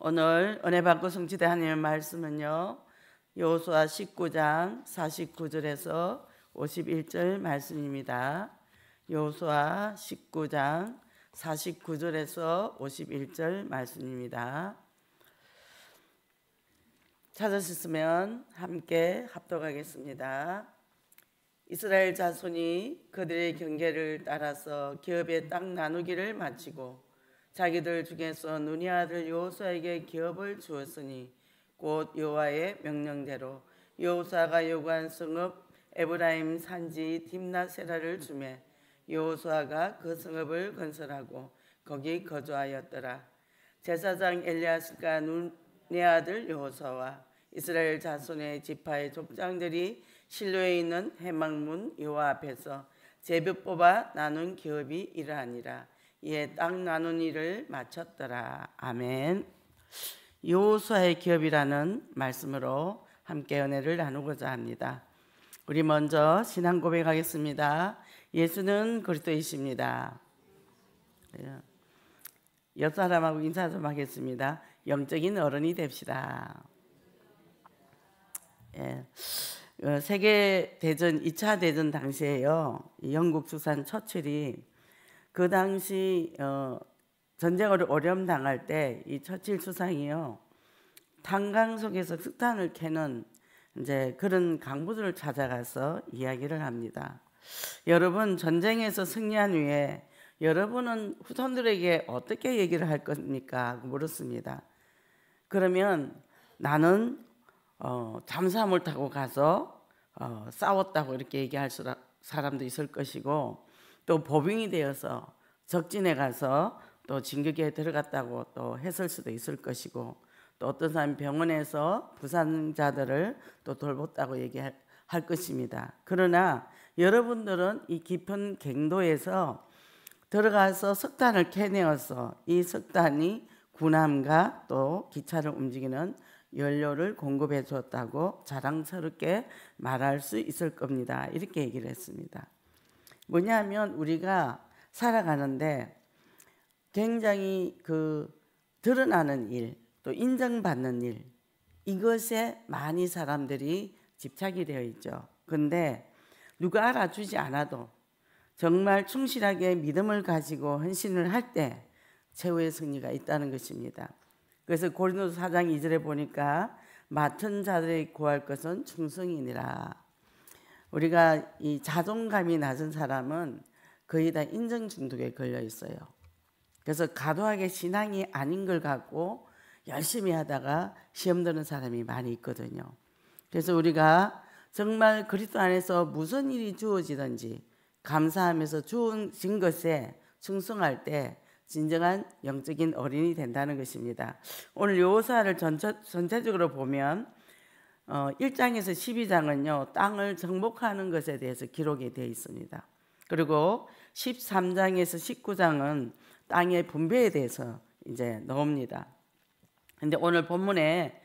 오늘 은혜 받고 성취대 하나님의 말씀은요. 여호수아 19장 49절에서 51절 말씀입니다. 여수아 19장 49절에서 51절 말씀입니다. 찾으셨으면 함께 합독하겠습니다. 이스라엘 자손이 그들의 경계를 따라서 기업의 땅 나누기를 마치고 자기들 중에서 눈이 아들 여호수아에게 기업을 주었으니 곧 여호와의 명령대로 여호수아가 요구한 성읍 에브라임 산지 딥나세라를 주매 여호수아가 그 성읍을 건설하고 거기 거주하였더라. 제사장 엘리아스가 눈의 아들 여호수아와 이스라엘 자손의 지파의 족장들이 실로에 있는 해망문 여호와 앞에서 제비 뽑아 나눈 기업이 이러하니라. 예, 땅 나눈 일을 마쳤더라. 아멘. 요수아의 기업이라는 말씀으로 함께 연애를 나누고자 합니다. 우리 먼저 신앙 고백하겠습니다. 예수는 그리스도이십니다. 예. 옆 사람하고 인사 좀 하겠습니다. 영적인 어른이 됩시다. 예. 어, 세계 대전 2차 대전 당시에요. 영국 주산 처칠이 그 당시 어, 전쟁을 어려움당할 때 이 처칠 수상이요 탄강 속에서 석탄을 캐는 이제 그런 강부들을 찾아가서 이야기를 합니다. 여러분 전쟁에서 승리한 후에 여러분은 후손들에게 어떻게 얘기를 할 겁니까? 물었습니다. 그러면 나는 어, 잠수함을 타고 가서 어, 싸웠다고 이렇게 얘기할 사람도 있을 것이고 또 보빙이 되어서 적진에 가서 또 진격에 들어갔다고 또 했을 수도 있을 것이고 또 어떤 사람이 병원에서 부산자들을또 돌봤다고 얘기할 것입니다. 그러나 여러분들은 이 깊은 갱도에서 들어가서 석탄을 캐내어서 이 석탄이 군함과 또 기차를 움직이는 연료를 공급해 주었다고 자랑스럽게 말할 수 있을 겁니다. 이렇게 얘기를 했습니다. 뭐냐면 우리가 살아가는데 굉장히 그 드러나는 일, 또 인정받는 일, 이것에 많이 사람들이 집착이 되어 있죠. 근데 누가 알아주지 않아도 정말 충실하게 믿음을 가지고 헌신을 할 때 최후의 승리가 있다는 것입니다. 그래서 고린도서 4장 2절에 보니까 맡은 자들이 구할 것은 충성이니라. 우리가 이 자존감이 낮은 사람은 거의 다 인정 중독에 걸려 있어요. 그래서 과도하게 신앙이 아닌 걸 갖고 열심히 하다가 시험 드는 사람이 많이 있거든요. 그래서 우리가 정말 그리스도 안에서 무슨 일이 주어지든지 감사하면서 주어진 것에 충성할 때 진정한 영적인 어린이 된다는 것입니다. 오늘 요사를 전체, 전체적으로 보면 어, 1장에서 12장은요. 땅을 정복하는 것에 대해서 기록이 되어 있습니다. 그리고 13장에서 19장은 땅의 분배에 대해서 이제 나옵니다. 근데 오늘 본문에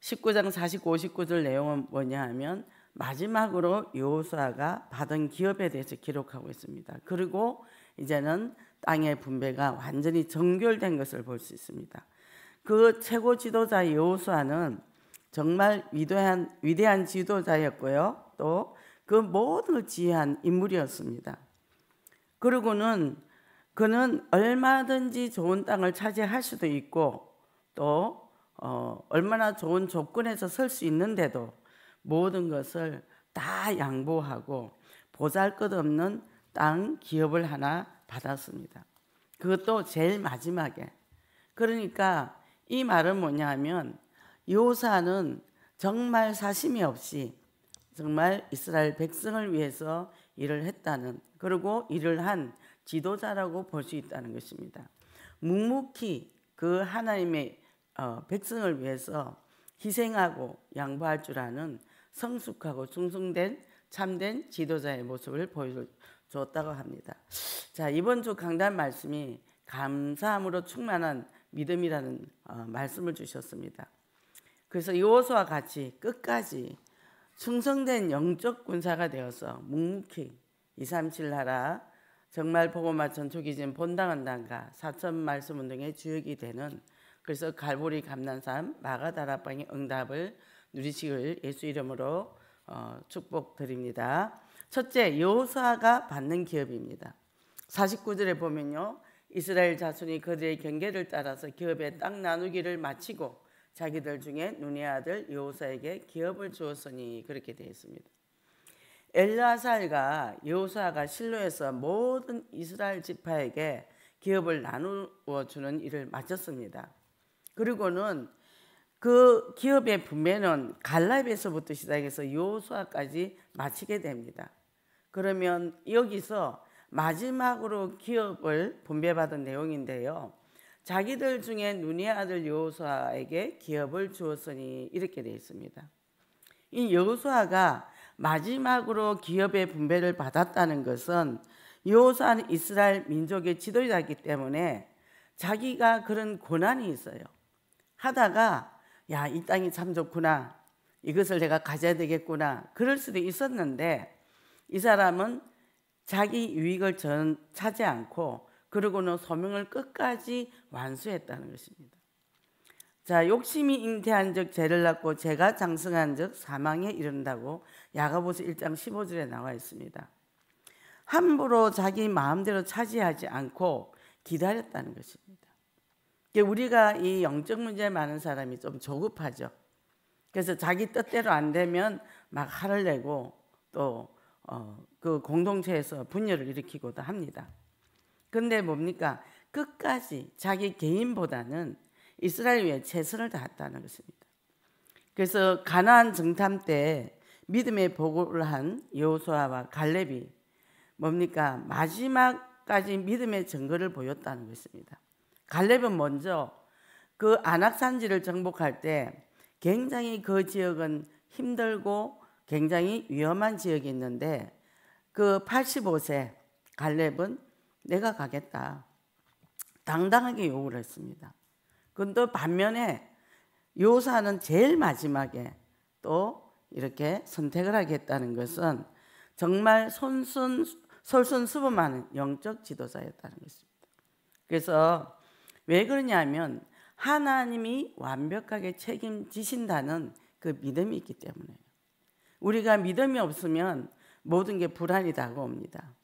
19장 49, 59절 내용은 뭐냐 하면 마지막으로 요수아가 받은 기업에 대해서 기록하고 있습니다. 그리고 이제는 땅의 분배가 완전히 정결된 것을 볼 수 있습니다. 그 최고 지도자 요수아는 정말 위대한, 위대한 지도자였고요. 또 그 모든 걸 지휘한 인물이었습니다. 그리고는 그는 얼마든지 좋은 땅을 차지할 수도 있고 또 어, 얼마나 좋은 조건에서 설 수 있는데도 모든 것을 다 양보하고 보잘것없는 땅 기업을 하나 받았습니다. 그것도 제일 마지막에. 그러니까 이 말은 뭐냐 하면 요사는 정말 사심이 없이 정말 이스라엘 백성을 위해서 일을 했다는 그리고 일을 한 지도자라고 볼 수 있다는 것입니다. 묵묵히 그 하나님의 어, 백성을 위해서 희생하고 양보할 줄 아는 성숙하고 충성된 참된 지도자의 모습을 보여주다고 합니다. 자 이번 주 강단 말씀이 감사함으로 충만한 믿음이라는 어, 말씀을 주셨습니다. 그래서 요호수와 같이 끝까지 충성된 영적 군사가 되어서 묵묵히 237 나라 정말 보고마 전초기진 본당한당과 사천 말씀 운동의 주역이 되는 그래서 갈보리 감난산 마가다라방의 응답을 누리시길 예수 이름으로 어, 축복드립니다. 첫째 요호수아가 받는 기업입니다. 49절에 보면요. 이스라엘 자손이 그들의 경계를 따라서 기업의 땅 나누기를 마치고 자기들 중에 눈의 아들 여호사에게 기업을 주었으니 그렇게 되어 있습니다. 엘라살과 여호사가 실로에서 모든 이스라엘 지파에게 기업을 나누어 주는 일을 마쳤습니다. 그리고는 그 기업의 분배는 갈라비에서부터 시작해서 여수아까지 마치게 됩니다. 그러면 여기서 마지막으로 기업을 분배받은 내용인데요. 자기들 중에 눈의 아들 여호수아에게 기업을 주었으니 이렇게 되어 있습니다. 이 여호수아가 마지막으로 기업의 분배를 받았다는 것은 여호수아는 이스라엘 민족의 지도자이기 때문에 자기가 그런 고난이 있어요. 하다가 야, 이 땅이 참 좋구나. 이것을 내가 가져야 되겠구나. 그럴 수도 있었는데 이 사람은 자기 유익을 전 차지 않고 그러고는소명을 끝까지 완수했다는 것입니다. 자, 욕심이 잉태한 즉 죄를 낳고 죄가 장성한 즉 사망에 이른다고 야고보서 1장 15절에 나와 있습니다. 함부로 자기 마음대로 차지하지 않고 기다렸다는 것입니다. 우리가 이 영적 문제 많은 사람이 좀 조급하죠. 그래서 자기 뜻대로 안 되면 막 화를 내고 또그 어, 그 공동체에서 분열을 일으키고도 합니다. 근데 뭡니까? 끝까지 자기 개인보다는 이스라엘 위해 최선을 다했다는 것입니다. 그래서 가나안 정탐 때 믿음의 보고를 한 여호수아와 갈렙이 뭡니까? 마지막까지 믿음의 증거를 보였다는 것입니다. 갈렙은 먼저 그 안악산지를 정복할 때 굉장히 그 지역은 힘들고 굉장히 위험한 지역이 있는데 그 85세 갈렙은 내가 가겠다. 당당하게 요구를 했습니다. 근데 반면에 요사는 제일 마지막에 또 이렇게 선택을 하겠다는 것은 정말 손순 솔선수범하는 영적 지도자였다는 것입니다. 그래서 왜 그러냐면 하나님이 완벽하게 책임지신다는 그 믿음이 있기 때문에 우리가 믿음이 없으면 모든 게 불안이 다가옵니다.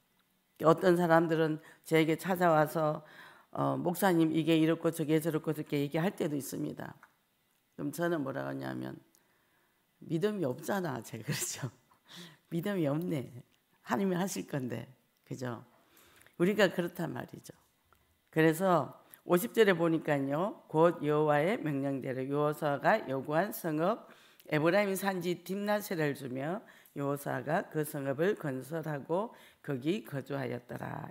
어떤 사람들은 제게 찾아와서 어, 목사님 이게 이렇고 저게 저렇고 저렇게 얘기할 때도 있습니다. 그럼 저는 뭐라고 하냐면 믿음이 없잖아, 제가 그렇죠. 믿음이 없네. 하나님이 하실 건데, 그죠? 우리가 그렇단 말이죠. 그래서 50절에 보니까요, 곧 여호와의 명령대로 요호사가 요구한 성읍 에브라임 산지 딥나세를 주며 요사가 그 성읍을 건설하고 거기 거주하였더라.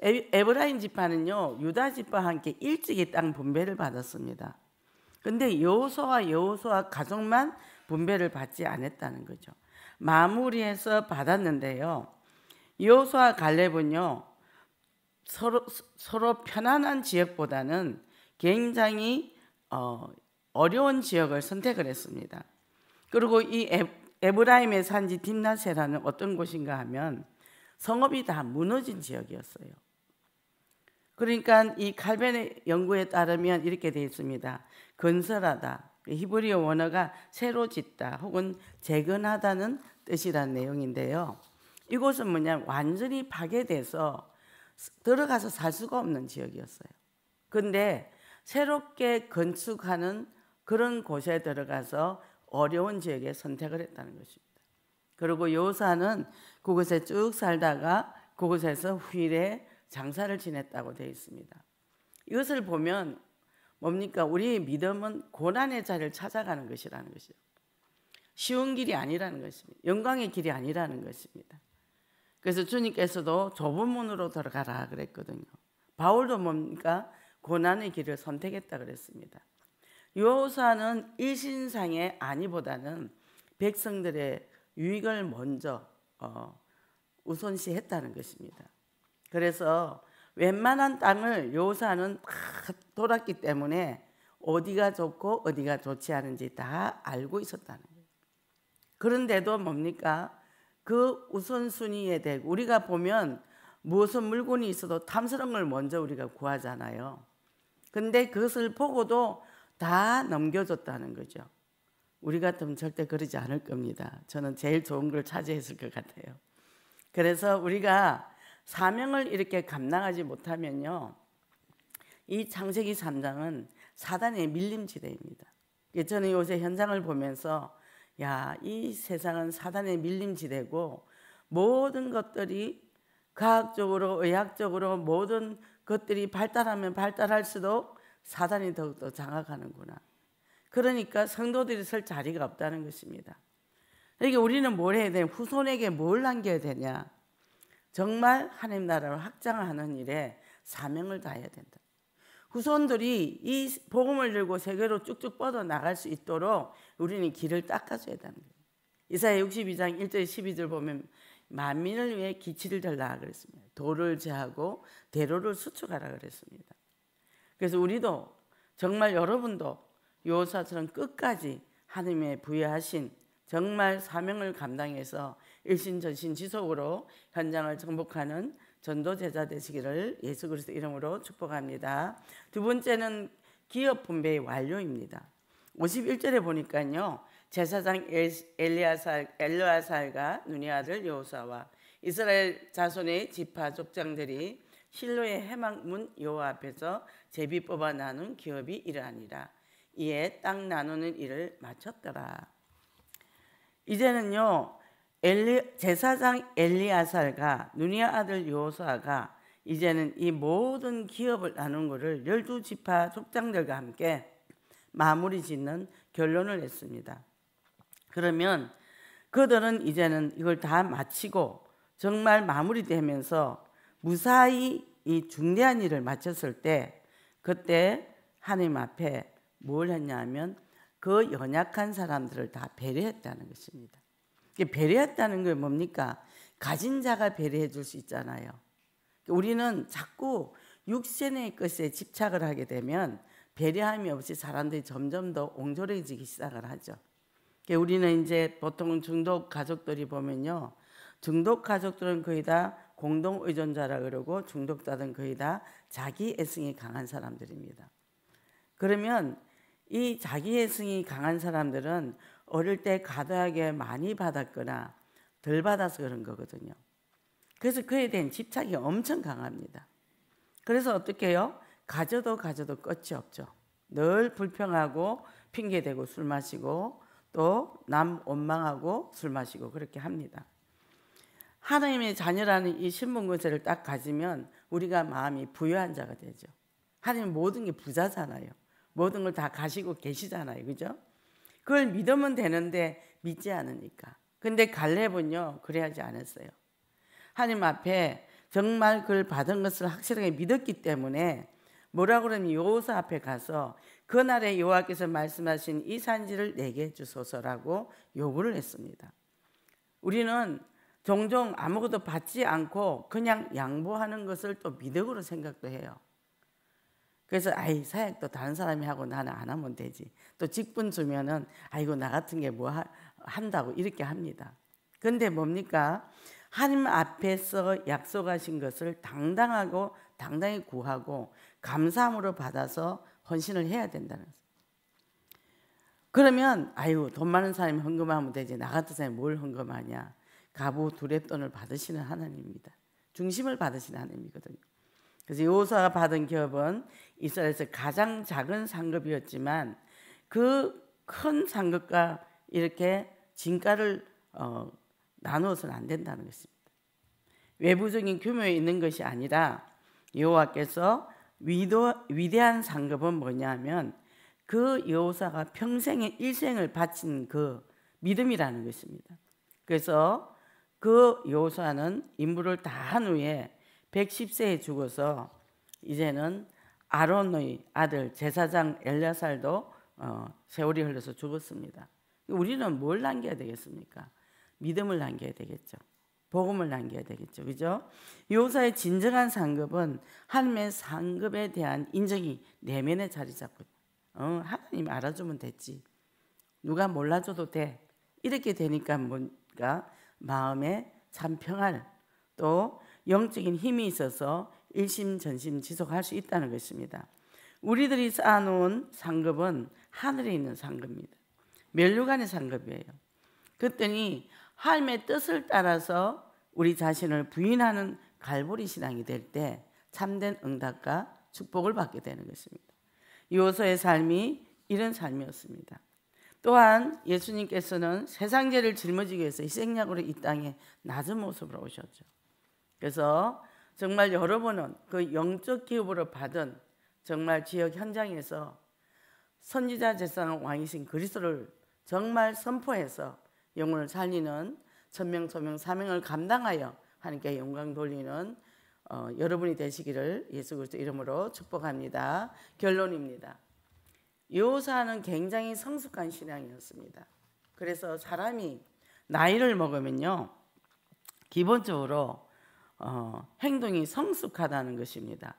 에브라인 지파는요 유다 지파와 함께 일찍이 땅 분배를 받았습니다. 근데 여호수아 여호수아 가족만 분배를 받지 않았다는 거죠. 마무리해서 받았는데요. 여호수아 갈렙은요 서로 서로 편안한 지역보다는 굉장히 어, 어려운 지역을 선택을 했습니다. 그리고 이 에브라임에 산지 딥나세라는 어떤 곳인가 하면 성읍이 다 무너진 지역이었어요. 그러니까 이 칼벤의 연구에 따르면 이렇게 되어 있습니다. 건설하다. 히브리어 원어가 새로 짓다 혹은 재건하다는 뜻이라는 내용인데요. 이곳은 뭐냐면 완전히 파괴돼서 들어가서 살 수가 없는 지역이었어요. 근데 새롭게 건축하는 그런 곳에 들어가서 어려운 지역에 선택을 했다는 것입니다. 그리고 요사는 그곳에 쭉 살다가 그곳에서 후일에 장사를 지냈다고 되어 있습니다. 이것을 보면 뭡니까? 우리 믿음은 고난의 자리를 찾아가는 것이라는 것이죠. 쉬운 길이 아니라는 것입니다. 영광의 길이 아니라는 것입니다. 그래서 주님께서도 좁은 문으로 들어가라 그랬거든요. 바울도 뭡니까? 고난의 길을 선택했다 그랬습니다. 여호사는 일신상의 아니보다는 백성들의 유익을 먼저 어, 우선시했다는 것입니다. 그래서 웬만한 땅을 여호사는 다 돌았기 때문에 어디가 좋고 어디가 좋지 않은지 다 알고 있었다는 거예요. 그런데도 뭡니까? 그 우선순위에 대해 우리가 보면 무슨 물건이 있어도 탐스러운 걸 먼저 우리가 구하잖아요. 근데 그것을 보고도 다 넘겨줬다는 거죠. 우리 같으면 절대 그러지 않을 겁니다. 저는 제일 좋은 걸 차지했을 것 같아요. 그래서 우리가 사명을 이렇게 감당하지 못하면요. 이 창세기 3장은 사단의 밀림지대입니다. 저는 요새 현장을 보면서 야, 이 세상은 사단의 밀림지대고 모든 것들이 과학적으로, 의학적으로 모든 것들이 발달하면 발달할수록 사단이 더욱더 장악하는구나. 그러니까 성도들이 설 자리가 없다는 것입니다. 그러니까 우리는 뭘 해야 되냐? 후손에게 뭘 남겨야 되냐? 정말 하나님 나라를 확장하는 일에 사명을 다해야 된다. 후손들이 이 복음을 들고 세계로 쭉쭉 뻗어 나갈 수 있도록 우리는 길을 닦아줘야 되는 거예요. 이사야 62장 1절 12절 보면 만민을 위해 기치를 달라 그랬습니다. 도를 제하고 대로를 수축하라 그랬습니다. 그래서 우리도 정말 여러분도 요사처럼 끝까지 하나님의 부여하신 정말 사명을 감당해서 일신전신 지속으로 현장을 정복하는 전도 제자 되시기를 예수 그리스도 이름으로 축복합니다. 두 번째는 기업 분배의 완료입니다. 51절에 보니까요. 제사장 엘리아살, 엘리아살과 누니아들 요사와 이스라엘 자손의 지파 족장들이 실로의 해망문 요 앞에서 제비 뽑아 나눈 기업이 이러하니라. 이에 땅 나누는 일을 마쳤더라. 이제는요. 엘리, 제사장 엘리아살과 누니아 아들 요사가 이제는 이 모든 기업을 나눈 것을 열두 지파 족장들과 함께 마무리 짓는 결론을 냈습니다. 그러면 그들은 이제는 이걸 다 마치고 정말 마무리되면서 무사히 이 중대한 일을 마쳤을 때 그때 하나님 앞에 뭘 했냐면 그 연약한 사람들을 다 배려했다는 것입니다. 배려했다는 게 뭡니까? 가진 자가 배려해 줄 수 있잖아요. 우리는 자꾸 육신의 것에 집착을 하게 되면 배려함이 없이 사람들이 점점 더 옹졸해지기 시작을 하죠. 우리는 이제 보통 중독 가족들이 보면요. 중독 가족들은 거의 다 공동 의존자라 그러고 중독자든 거의 다 자기 애승이 강한 사람들입니다. 그러면 이 자기 애승이 강한 사람들은 어릴 때 과도하게 많이 받았거나 덜 받아서 그런 거거든요. 그래서 그에 대한 집착이 엄청 강합니다. 그래서 어떻게 해요? 가져도 가져도 끝이 없죠. 늘 불평하고 핑계대고 술 마시고 또 남 원망하고 술 마시고 그렇게 합니다. 하나님의 자녀라는 이 신분권세를 딱 가지면 우리가 마음이 부유한 자가 되죠. 하나님 모든 게 부자잖아요. 모든 걸 다 가시고 계시잖아요. 그죠? 그걸 믿으면 되는데 믿지 않으니까. 근데 갈렙은요. 그래 하지 않았어요. 하나님 앞에 정말 그걸 받은 것을 확실하게 믿었기 때문에 뭐라 그러면 여호사 앞에 가서 그날에 여호께서 말씀하신 이 산지를 내게 주소서라고 요구를 했습니다. 우리는 종종 아무것도 받지 않고 그냥 양보하는 것을 또 미덕으로 생각도 해요. 그래서 아이 사역도 다른 사람이 하고 나는 안 하면 되지. 또 직분 주면은 아이고 나 같은 게 뭐 한다고 이렇게 합니다. 근데 뭡니까? 하나님 앞에서 약속하신 것을 당당하고 당당히 구하고 감사함으로 받아서 헌신을 해야 된다는 거예요. 그러면 아이고 돈 많은 사람이 헌금하면 되지 나 같은 사람이 뭘 헌금하냐. 가부 두랩돈을 받으시는 하나님입니다. 중심을 받으시는 하나님이거든요. 그래서 요사가 받은 기업은 이스라엘에서 가장 작은 상급이었지만 그 큰 상급과 이렇게 진가를 어, 나누어서는 안 된다는 것입니다. 외부적인 규모에 있는 것이 아니라 여호와께서 위도, 위대한 상급은 뭐냐면 그 여호사가 평생의 일생을 바친 그 믿음이라는 것입니다. 그래서 그 요사는 임무를 다 한 후에 110세에 죽어서 이제는 아론의 아들 제사장 엘라살도 어, 세월이 흘러서 죽었습니다. 우리는 뭘 남겨야 되겠습니까? 믿음을 남겨야 되겠죠. 복음을 남겨야 되겠죠. 그죠? 요사의 진정한 상급은 하나님의 상급에 대한 인정이 내면에 자리 잡고 어, 하나님 알아주면 됐지. 누가 몰라줘도 돼. 이렇게 되니까 뭔가 마음에 참 평안 또 영적인 힘이 있어서 일심전심 지속할 수 있다는 것입니다. 우리들이 쌓아놓은 상급은 하늘에 있는 상급입니다. 멸류관의 상급이에요. 그랬더니 하나님의 뜻을 따라서 우리 자신을 부인하는 갈보리 신앙이 될 때 참된 응답과 축복을 받게 되는 것입니다. 요소의 삶이 이런 삶이었습니다. 또한 예수님께서는 세상죄를 짊어지기 위해서 희생약으로 이 땅에 낮은 모습으로 오셨죠. 그래서 정말 여러분은 그 영적 기업으로 받은 정말 지역 현장에서 선지자 제상 왕이신 그리스도를 정말 선포해서 영혼을 살리는 천명 소명 사명을 감당하여 하나님께 영광 돌리는 어, 여러분이 되시기를 예수 그리스도 이름으로 축복합니다. 결론입니다. 요사는 굉장히 성숙한 신앙이었습니다. 그래서 사람이 나이를 먹으면요, 기본적으로 어, 행동이 성숙하다는 것입니다.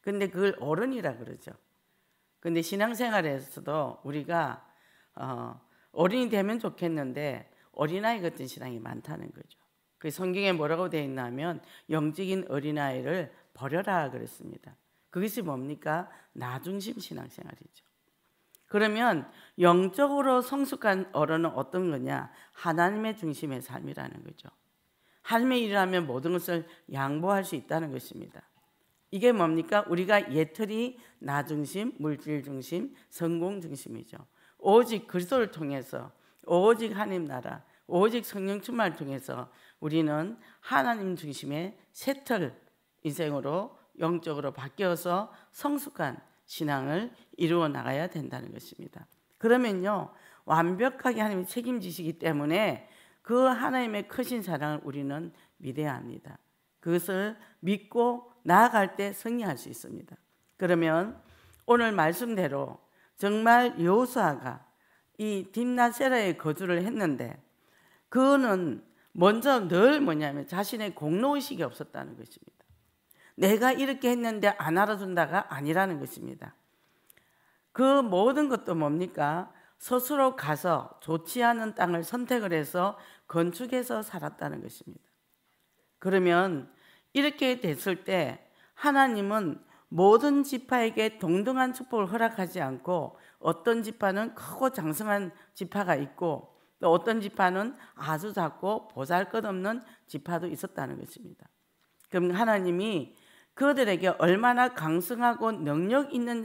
근데 그걸 어른이라 그러죠. 근데 신앙생활에서도 우리가 어, 어른이 되면 좋겠는데 어린아이 같은 신앙이 많다는 거죠. 그 성경에 뭐라고 되어 있냐면 영적인 어린아이를 버려라 그랬습니다. 그것이 뭡니까? 나중심 신앙생활이죠. 그러면 영적으로 성숙한 어른은 어떤 거냐? 하나님의 중심의 삶이라는 거죠. 하나님의 일을 하면 모든 것을 양보할 수 있다는 것입니다. 이게 뭡니까? 우리가 예틀이 나 중심, 물질 중심, 성공 중심이죠. 오직 그리스도를 통해서 오직 하나님 나라, 오직 성령 충만을 통해서 우리는 하나님 중심의 새틀 인생으로 영적으로 바뀌어서 성숙한 신앙을 이루어 나가야 된다는 것입니다. 그러면요, 완벽하게 하나님이 책임지시기 때문에 그 하나님의 크신 사랑을 우리는 믿어 합니다. 그것을 믿고 나아갈 때 승리할 수 있습니다. 그러면 오늘 말씀대로 정말 여수아가이 딥나세라에 거주를 했는데 그는 먼저 늘 뭐냐면 자신의 공로의식이 없었다는 것입니다. 내가 이렇게 했는데 안 알아준다가 아니라는 것입니다. 그 모든 것도 뭡니까? 스스로 가서 좋지 않은 땅을 선택을 해서 건축해서 살았다는 것입니다. 그러면 이렇게 됐을 때 하나님은 모든 지파에게 동등한 축복을 허락하지 않고 어떤 지파는 크고 장성한 지파가 있고 또 어떤 지파는 아주 작고 보잘것없는 지파도 있었다는 것입니다. 그럼 하나님이 그들에게 얼마나 강성하고 능력 있는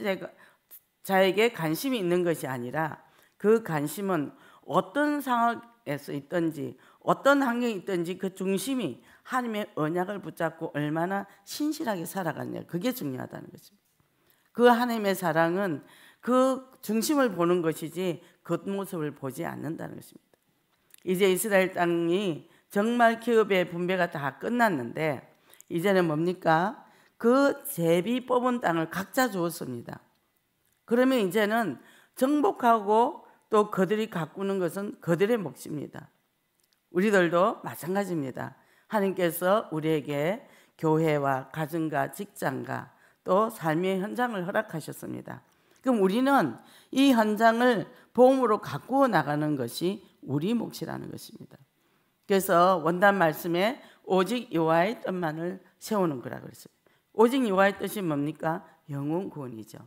자에게 관심이 있는 것이 아니라 그 관심은 어떤 상황에서 있든지 어떤 환경이 있든지 그 중심이 하나님의 언약을 붙잡고 얼마나 신실하게 살아갔냐 그게 중요하다는 것입니다. 그 하나님의 사랑은 그 중심을 보는 것이지 겉모습을 보지 않는다는 것입니다. 이제 이스라엘 땅이 정말 기업의 분배가 다 끝났는데 이제는 뭡니까? 그 제비 뽑은 땅을 각자 주었습니다. 그러면 이제는 정복하고 또 그들이 가꾸는 것은 그들의 몫입니다. 우리들도 마찬가지입니다. 하나님께서 우리에게 교회와 가정과 직장과 또 삶의 현장을 허락하셨습니다. 그럼 우리는 이 현장을 보험으로 가꾸어 나가는 것이 우리 몫이라는 것입니다. 그래서 원단 말씀에 오직 여호와의 뜻만을 세우는 거라 그랬어요. 오직 이와의 뜻이 뭡니까? 영혼 구원이죠.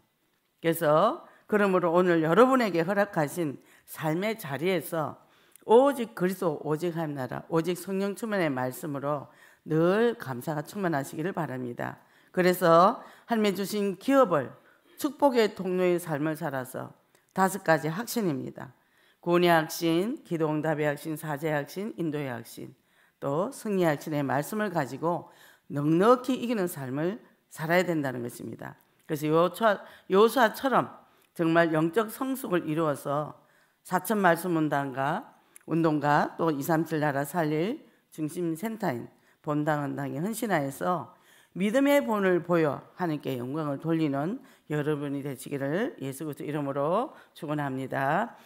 그래서 그러므로 오늘 여러분에게 허락하신 삶의 자리에서 오직 그리스도 오직 하나님 나라 오직 성령 충만의 말씀으로 늘 감사가 충만하시기를 바랍니다. 그래서 하나님 주신 기업을 축복의 통로의 삶을 살아서 다섯 가지 확신입니다. 구원의 확신, 기도응답의 확신, 사제의 확신, 인도의 확신, 또 승리의 확신의 말씀을 가지고 넉넉히 이기는 삶을 살아야 된다는 것입니다. 그래서 요수아, 처럼 정말 영적 성숙을 이루어서 사천 말씀 운동가, 운동가 또237 나라 살릴 중심 센터인 본당은당에 헌신하여서 믿음의 본을 보여 하나님께 영광을 돌리는 여러분이 되시기를 예수 그리스도 이름으로 축원합니다.